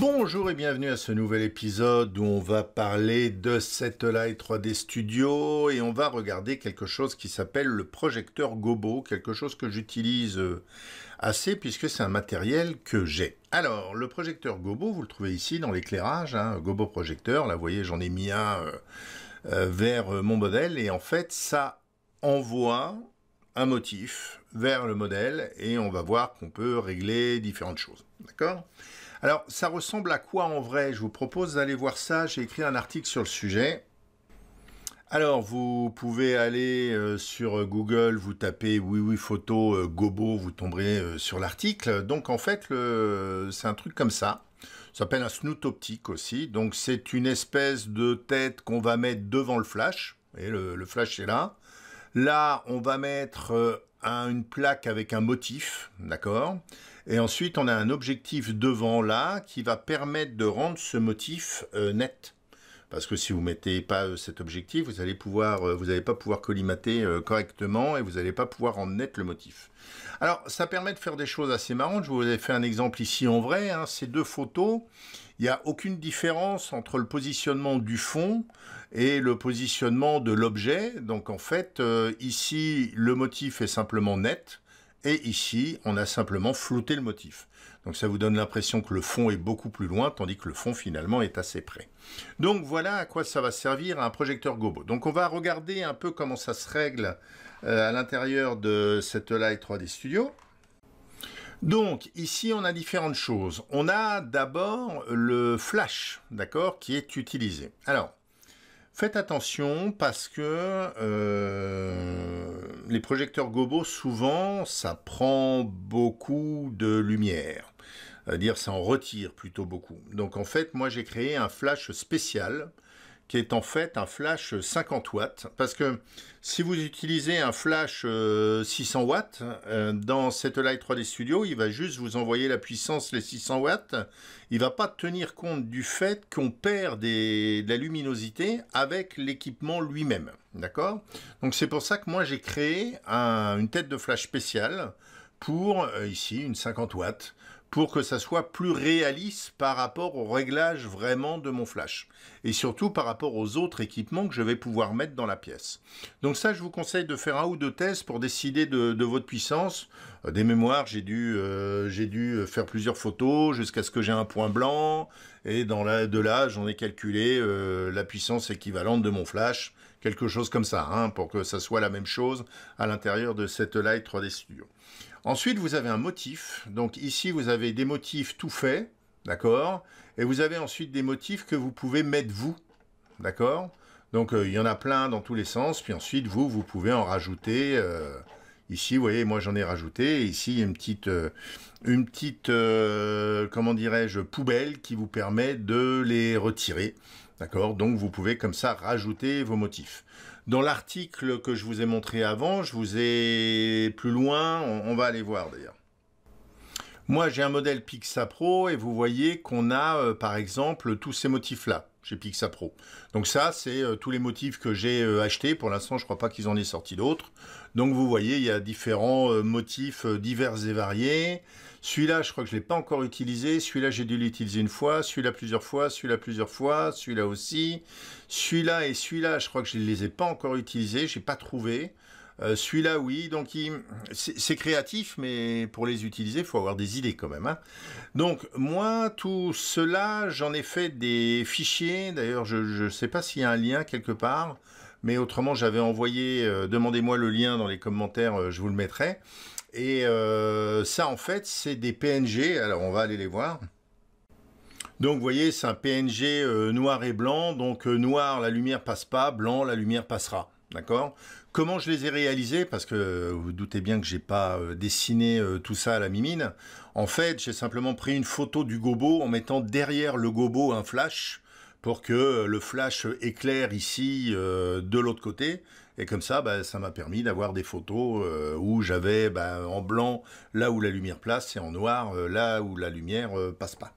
Bonjour et bienvenue à ce nouvel épisode où on va parler de cette Live 3D Studio et on va regarder quelque chose qui s'appelle le projecteur Gobo, quelque chose que j'utilise euh, assez puisque c'est un matériel que j'ai. Alors, le projecteur Gobo, vous le trouvez ici dans l'éclairage, hein, Gobo projecteur, là vous voyez j'en ai mis un euh, euh, vers mon modèle et en fait ça envoie un motif vers le modèle et on va voir qu'on peut régler différentes choses. D'accord alors, ça ressemble à quoi en vrai Je vous propose d'aller voir ça. J'ai écrit un article sur le sujet. Alors, vous pouvez aller euh, sur euh, Google, vous tapez oui oui photo euh, gobo, vous tomberez sur l'article. Donc en fait, c'est un truc comme ça. Ça s'appelle un snoot optique aussi. Donc c'est une espèce de tête qu'on va mettre devant le flash. Et le, le flash est là. Là, on va mettre euh, une plaque avec un motif, d'accord Et ensuite, on a un objectif devant là qui va permettre de rendre ce motif euh, net. Parce que si vous mettez pas euh, cet objectif, vous allez pouvoir, vous n'allez pas pouvoir collimater correctement et vous n'allez pas pouvoir rendre net le motif. Alors, ça permet de faire des choses assez marrantes. Je vous ai fait un exemple ici en vrai. Hein. ces deux photos, il n'y a aucune différence entre le positionnement du fond et le positionnement de l'objet. Donc en fait, euh, ici, le motif est simplement net. Et ici, on a simplement flouté le motif. Donc ça vous donne l'impression que le fond est beaucoup plus loin, tandis que le fond finalement est assez près. Donc voilà à quoi ça va servir un projecteur gobo. Donc on va regarder un peu comment ça se règle euh, à l'intérieur de cette Light 3D Studio. Donc ici on a différentes choses. On a d'abord le flash, d'accord, qui est utilisé. Alors faites attention parce que euh, les projecteurs gobo souvent ça prend beaucoup de lumière. cest À dire ça en retire plutôt beaucoup. Donc en fait moi j'ai créé un flash spécial qui est en fait un flash 50 watts. Parce que si vous utilisez un flash 600 euh, watts, euh, dans cette Light 3D Studio, il va juste vous envoyer la puissance, les 600 watts. Il va pas tenir compte du fait qu'on perd de la luminosité avec l'équipement lui-même. D'accord Donc c'est pour ça que moi j'ai créé une tête de flash spéciale pour euh, ici une 50 watts pour que ça soit plus réaliste par rapport au réglage vraiment de mon flash et surtout par rapport aux autres équipements que je vais pouvoir mettre dans la pièce. Donc ça, je vous conseille de faire un ou deux tests pour décider de, votre puissance. Euh, des mémoires, euh, j'ai dû, faire plusieurs photos jusqu'à ce que j'ai un point blanc et dans la, de là, j'en ai calculé euh, la puissance équivalente de mon flash, quelque chose comme ça, hein, pour que ça soit la même chose à l'intérieur de cette Light 3D Studio. Ensuite, vous avez un motif. Donc ici, vous avez des motifs tout faits, d'accord Et vous avez ensuite des motifs que vous pouvez mettre vous, d'accord Donc euh, il y en a plein dans tous les sens, puis ensuite, vous, vous pouvez en rajouter. Euh, ici, vous voyez, moi j'en ai rajouté, ici, il y a une petite, euh, une petite comment dirais-je, poubelle qui vous permet de les retirer. D'accord Donc vous pouvez comme ça rajouter vos motifs. Dans l'article que je vous ai montré avant, je vous ai plus loin, on, va aller voir d'ailleurs. Moi j'ai un modèle Pixapro et vous voyez qu'on a euh, par exemple tous ces motifs là chez Pixapro. Donc ça c'est euh, tous les motifs que j'ai euh, achetés, pour l'instant je crois pas qu'ils en aient sorti d'autres. Donc vous voyez il y a différents motifs divers et variés. Celui-là, je crois que je ne l'ai pas encore utilisé. Celui-là, j'ai dû l'utiliser une fois. Celui-là, plusieurs fois. Celui-là, plusieurs fois. Celui-là aussi. Celui-là et celui-là, je crois que je ne les ai pas encore utilisés. Je n'ai pas trouvé. Euh, celui-là, oui. Donc, c'est créatif, mais pour les utiliser, il faut avoir des idées quand même. Hein. Donc, moi, tout cela, j'en ai fait des fichiers. D'ailleurs, je ne sais pas s'il y a un lien quelque part. Mais autrement, j'avais envoyé, euh, demandez-moi le lien dans les commentaires, euh, je vous le mettrai. Et euh, ça, en fait, c'est des PNG. Alors, on va aller les voir. Donc, vous voyez, c'est un PNG euh, noir et blanc. Donc, euh, noir, la lumière passe pas. Blanc, la lumière passera. D'accord Comment je les ai réalisés Parce que vous, vous doutez bien que j'ai pas dessiné tout ça à la mimine. En fait, j'ai simplement pris une photo du gobo en mettant derrière le gobo un flash pour que le flash éclaire ici de l'autre côté. Et comme ça, bah, ça m'a permis d'avoir des photos euh, où j'avais bah, en blanc là où la lumière place et en noir euh, là où la lumière euh, passe pas.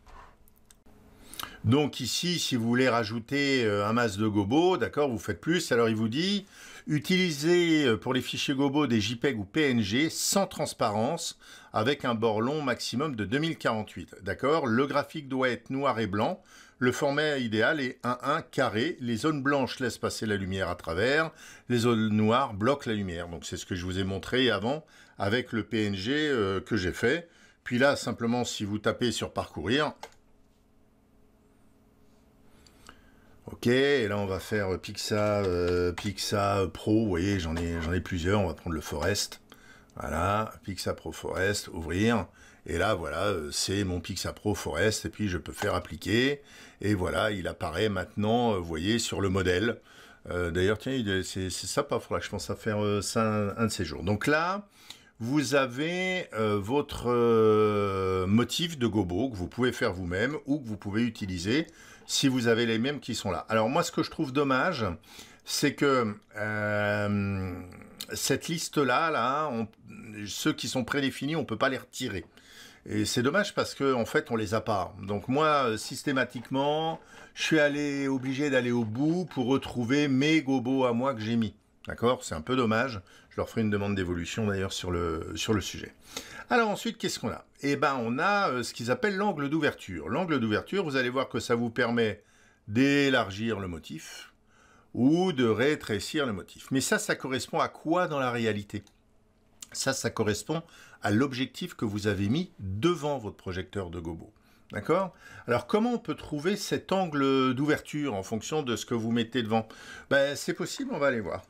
Donc ici, si vous voulez rajouter un masque de gobo, d'accord, vous faites plus. Alors il vous dit, utilisez pour les fichiers gobo des JPEG ou PNG sans transparence avec un bord long maximum de 2048, d'accord. Le graphique doit être noir et blanc le format idéal est 1-1 carré. Les zones blanches laissent passer la lumière à travers. Les zones noires bloquent la lumière. Donc c'est ce que je vous ai montré avant avec le PNG euh, que j'ai fait. Puis là, simplement, si vous tapez sur parcourir, Ok, et là on va faire Pixa, euh, Pro, vous voyez, j'en ai plusieurs, on va prendre le Forest. Voilà, Pixapro Forest, ouvrir. Et là, voilà, euh, c'est mon Pixapro Forest. Et puis, je peux faire appliquer. Et voilà, il apparaît maintenant, euh, vous voyez, sur le modèle. Euh, d'ailleurs, tiens, c'est sympa. Il faudra que je pense à faire ça un, de ces jours. Donc là, vous avez votre motif de gobo que vous pouvez faire vous-même ou que vous pouvez utiliser si vous avez les mêmes qui sont là. Alors moi, ce que je trouve dommage, c'est que cette liste-là, ceux qui sont prédéfinis, on ne peut pas les retirer. Et c'est dommage parce qu'en en fait, on les a pas. Donc moi, euh, systématiquement, je suis allé, obligé d'aller au bout pour retrouver mes gobos à moi que j'ai mis. D'accord C'est un peu dommage. Je leur ferai une demande d'évolution d'ailleurs sur le, sur le sujet. Alors ensuite, qu'est-ce qu'on a Eh ben, on a euh, ce qu'ils appellent l'angle d'ouverture. L'angle d'ouverture, vous allez voir que ça vous permet d'élargir le motif, ou de rétrécir le motif. Mais ça, ça correspond à quoi dans la réalité Ça, ça correspond à l'objectif que vous avez mis devant votre projecteur de gobo. D'accord Alors comment on peut trouver cet angle d'ouverture en fonction de ce que vous mettez devant ben, C'est possible, on va aller voir.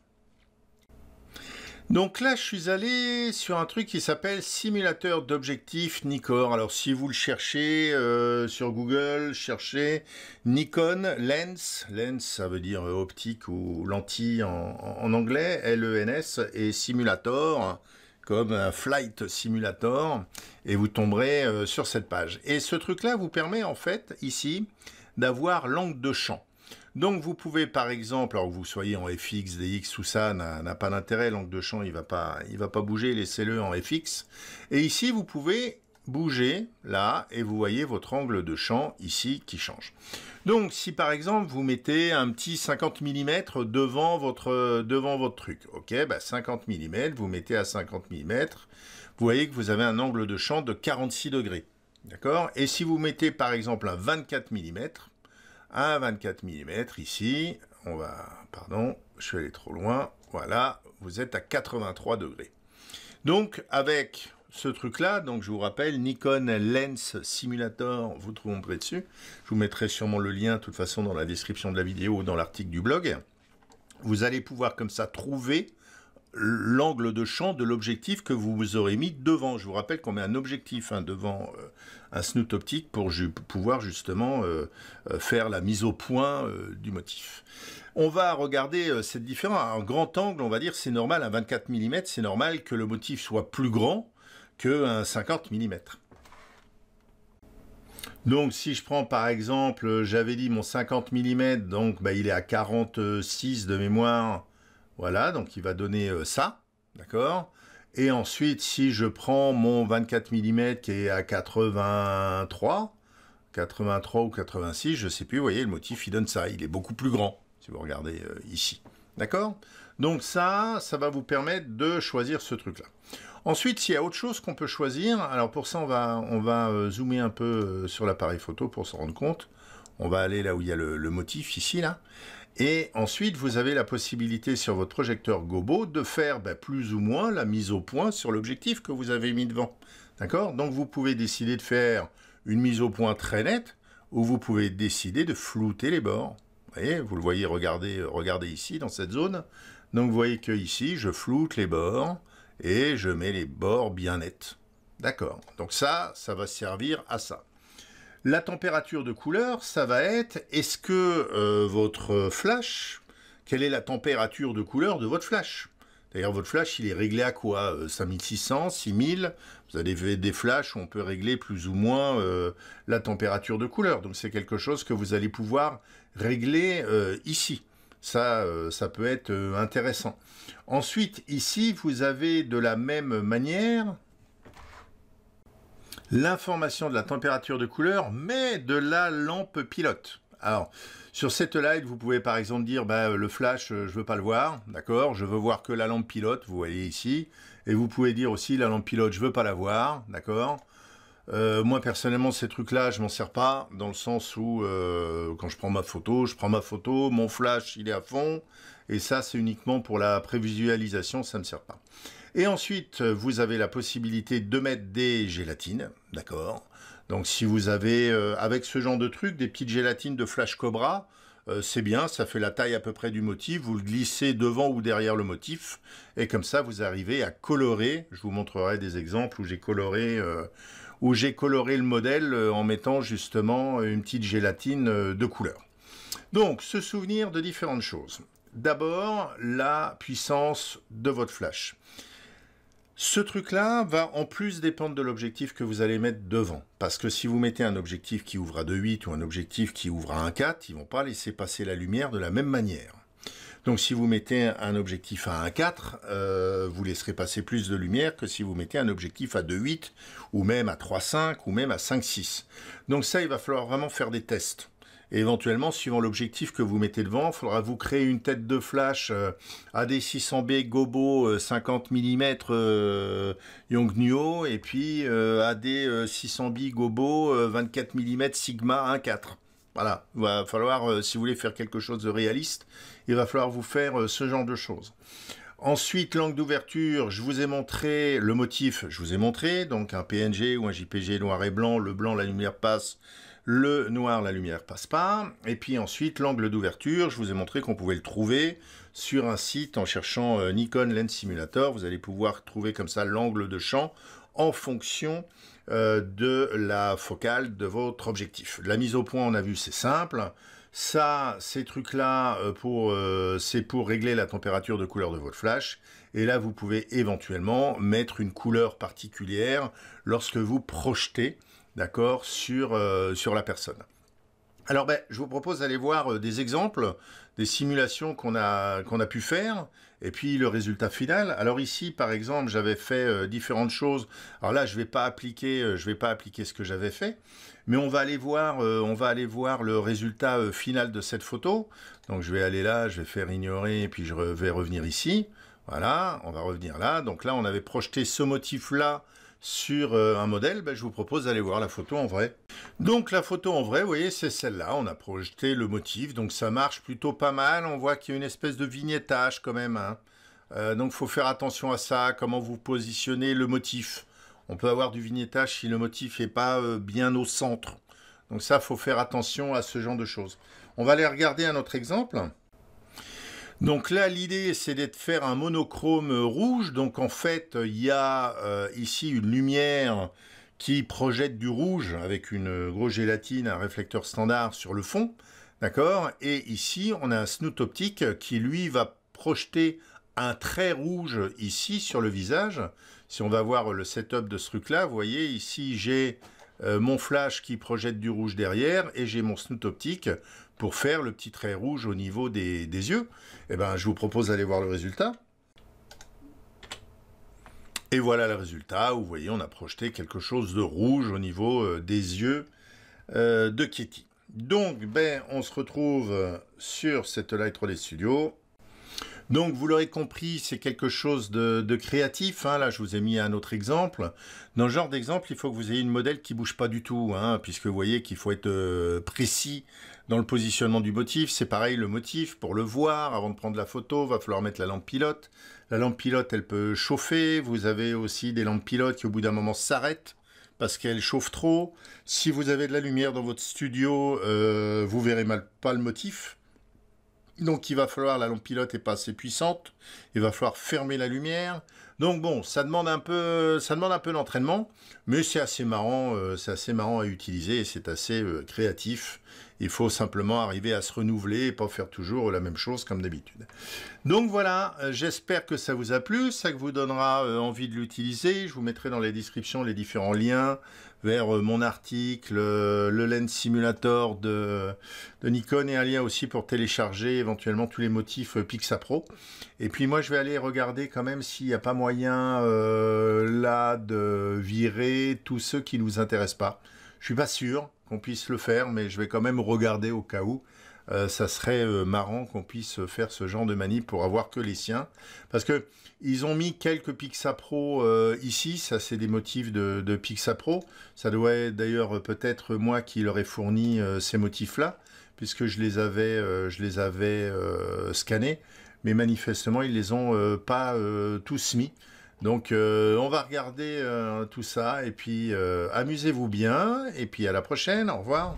Donc là, je suis allé sur un truc qui s'appelle simulateur d'objectif Nikon. Alors si vous le cherchez euh, sur Google, cherchez Nikon Lens. Lens, ça veut dire euh, optique ou lentille en, anglais, lens et simulator comme un flight simulator et vous tomberez euh, sur cette page. Et ce truc là vous permet en fait ici d'avoir l'angle de champ. Donc vous pouvez par exemple, alors que vous soyez en FX, DX, ou ça n'a pas d'intérêt, l'angle de champ il va pas, va pas bouger, laissez-le en FX. Et ici vous pouvez bouger là et vous voyez votre angle de champ ici qui change. Donc si par exemple vous mettez un petit 50 mm devant votre, devant votre truc, ok, 50 bah, mm, vous mettez à 50 mm, vous voyez que vous avez un angle de champ de 46 degrés. D'accord Et si vous mettez par exemple un 24 mm, à 24 mm ici. On va, pardon, je suis allé trop loin. Voilà, vous êtes à 83 degrés. Donc avec ce truc-là, donc je vous rappelle, Nikon Lens Simulator, vous trouverez dessus. Je vous mettrai sûrement le lien, de toute façon, dans la description de la vidéo ou dans l'article du blog. Vous allez pouvoir comme ça trouver l'angle de champ de l'objectif que vous aurez mis devant. Je vous rappelle qu'on met un objectif hein, devant euh, un snoot optique pour pouvoir justement euh, euh, faire la mise au point du motif. On va regarder cette différence. Un grand angle, on va dire, c'est normal, un 24 mm, c'est normal que le motif soit plus grand qu'un 50 mm. Donc si je prends par exemple, j'avais dit mon 50 mm, donc bah, il est à 46 de mémoire, voilà, donc il va donner euh, ça, d'accord Et ensuite, si je prends mon 24 mm qui est à 83, 83 ou 86, je ne sais plus, vous voyez, le motif, il donne ça. Il est beaucoup plus grand, si vous regardez euh, ici. D'accord Donc ça, ça va vous permettre de choisir ce truc-là. Ensuite, s'il y a autre chose qu'on peut choisir, alors pour ça, on va, on va euh, zoomer un peu sur l'appareil photo pour s'en rendre compte. On va aller là où il y a le, motif, ici, là. Et ensuite, vous avez la possibilité sur votre projecteur gobo de faire bah, plus ou moins la mise au point sur l'objectif que vous avez mis devant. D'accord Donc vous pouvez décider de faire une mise au point très nette ou vous pouvez décider de flouter les bords. Vous voyez, vous le voyez, regardez, euh, regardez ici dans cette zone. Donc vous voyez que ici, je floute les bords et je mets les bords bien nets. D'accord Donc ça, ça va servir à ça. La température de couleur, ça va être est-ce que euh, votre flash, quelle est la température de couleur de votre flash D'ailleurs, votre flash, il est réglé à quoi 5600, euh, 6000 Vous avez des flashs où on peut régler plus ou moins euh, la température de couleur. Donc, c'est quelque chose que vous allez pouvoir régler ici. Ça, ça peut être intéressant. Ensuite, ici, vous avez de la même manière l'information de la température de couleur, mais de la lampe pilote. Alors, sur cette light, vous pouvez par exemple dire bah, le flash, euh, je veux pas le voir, d'accord Je veux voir que la lampe pilote, vous voyez ici. Et vous pouvez dire aussi la lampe pilote, je veux pas la voir, d'accord euh, moi personnellement ces trucs là je m'en sers pas dans le sens où euh, quand je prends ma photo je prends ma photo mon flash il est à fond et ça c'est uniquement pour la prévisualisation ça ne me sert pas et ensuite, vous avez la possibilité de mettre des gélatines, d'accord Donc si vous avez, euh, avec ce genre de truc, des petites gélatines de Flash Cobra, euh, c'est bien, ça fait la taille à peu près du motif, vous le glissez devant ou derrière le motif, et comme ça vous arrivez à colorer, je vous montrerai des exemples où j'ai coloré, euh, j'ai coloré le modèle en mettant justement une petite gélatine de couleur. Donc, se souvenir de différentes choses. D'abord, la puissance de votre flash. Ce truc-là va en plus dépendre de l'objectif que vous allez mettre devant. Parce que si vous mettez un objectif qui ouvre à 2.8 ou un objectif qui ouvre à 1.4, ils vont pas laisser passer la lumière de la même manière. Donc si vous mettez un objectif à 1.4, euh, vous laisserez passer plus de lumière que si vous mettez un objectif à 2.8 ou même à 3.5 ou même à 5.6. Donc ça, il va falloir vraiment faire des tests éventuellement, suivant l'objectif que vous mettez devant, il faudra vous créer une tête de flash euh, AD600B Gobo 50 euh, mm euh, Yongnuo et puis AD600B Gobo 24 mm Sigma 1.4. Voilà, il va falloir, si vous voulez faire quelque chose de réaliste, il va falloir vous faire ce genre de choses. Ensuite, l'angle d'ouverture, je vous ai montré le motif, je vous ai montré, donc un PNG ou un JPG noir et blanc, le blanc, la lumière passe, le noir, la lumière passe pas. Et puis ensuite, l'angle d'ouverture, je vous ai montré qu'on pouvait le trouver sur un site en cherchant euh, Nikon Lens Simulator. Vous allez pouvoir trouver comme ça l'angle de champ en fonction euh, de la focale de votre objectif. La mise au point, on a vu, c'est simple. Ça, ces trucs-là, euh, c'est pour régler la température de couleur de votre flash. Et là, vous pouvez éventuellement mettre une couleur particulière lorsque vous projetez d'accord, sur, euh, sur la personne. Alors, ben, je vous propose d'aller voir euh, des exemples, des simulations qu'on a, qu'on a pu faire, et puis le résultat final. Alors ici, par exemple, j'avais fait euh, différentes choses. Alors là, je vais pas appliquer, je vais pas appliquer ce que j'avais fait, mais on va aller voir, on va aller voir le résultat final de cette photo. Donc je vais aller là, je vais faire ignorer, et puis je vais revenir ici. Voilà, on va revenir là. Donc là, on avait projeté ce motif là sur euh, un modèle, ben, je vous propose d'aller voir la photo en vrai. Donc la photo en vrai, vous voyez, c'est celle-là. On a projeté le motif, donc ça marche plutôt pas mal. On voit qu'il y a une espèce de vignettage quand même. Donc hein. il euh, donc faut faire attention à ça, comment vous positionnez le motif. On peut avoir du vignettage si le motif n'est pas euh, bien au centre. Donc ça, faut faire attention à ce genre de choses. On va aller regarder un autre exemple. Donc là, l'idée, c'est d'être faire un monochrome rouge. Donc en fait, il y a euh, ici une lumière qui projette du rouge avec une euh, grosse gélatine, un réflecteur standard sur le fond. D'accord Et ici, on a un snoot optique qui, lui, va projeter un trait rouge ici sur le visage. Si on va voir le setup de ce truc-là, vous voyez, ici, j'ai euh, mon flash qui projette du rouge derrière et j'ai mon snoot optique pour faire le petit trait rouge au niveau des, yeux. Et eh ben, je vous propose d'aller voir le résultat. Et voilà le résultat. Vous voyez, on a projeté quelque chose de rouge au niveau euh, des yeux euh, de Kitty. Donc, ben, on se retrouve euh, sur cette Light 3D Studio donc vous l'aurez compris, c'est quelque chose de, créatif. Hein. Là, je vous ai mis un autre exemple. Dans ce genre d'exemple, il faut que vous ayez une modèle qui bouge pas du tout, hein, puisque vous voyez qu'il faut être euh, précis dans le positionnement du motif. C'est pareil le motif pour le voir avant de prendre la photo, va falloir mettre la lampe pilote. La lampe pilote, elle peut chauffer. Vous avez aussi des lampes pilotes qui au bout d'un moment s'arrêtent parce qu'elle chauffe trop. Si vous avez de la lumière dans votre studio, vous euh, vous verrez mal pas le motif donc il va falloir, la lampe pilote n'est pas assez puissante, il va falloir fermer la lumière. Donc bon, ça demande un peu, ça demande un peu d'entraînement, mais c'est assez marrant, euh, c'est assez marrant à utiliser et c'est assez euh, créatif. Il faut simplement arriver à se renouveler et pas faire toujours la même chose comme d'habitude. Donc voilà, euh, j'espère que ça vous a plu, ça vous donnera envie de l'utiliser. Je vous mettrai dans les descriptions les différents liens, vers euh, mon article, euh, le Lens Simulator de, Nikon et un lien aussi pour télécharger éventuellement tous les motifs euh, Pixapro. Et puis moi, je vais aller regarder quand même s'il n'y a pas moyen là de virer tous ceux qui ne nous intéressent pas. Je suis pas sûr qu'on puisse le faire, mais je vais quand même regarder au cas où. Euh, ça serait euh, marrant qu'on puisse faire ce genre de manip pour avoir que les siens. Parce que ils ont mis quelques Pixapro euh, ici, ça c'est des motifs de, de Pixapro. Ça doit être d'ailleurs peut-être moi qui leur ai fourni ces motifs-là, puisque je les avais, je les avais scannés. Mais manifestement, ils ne les ont pas tous mis. Donc on va regarder tout ça et puis amusez-vous bien et puis à la prochaine, au revoir.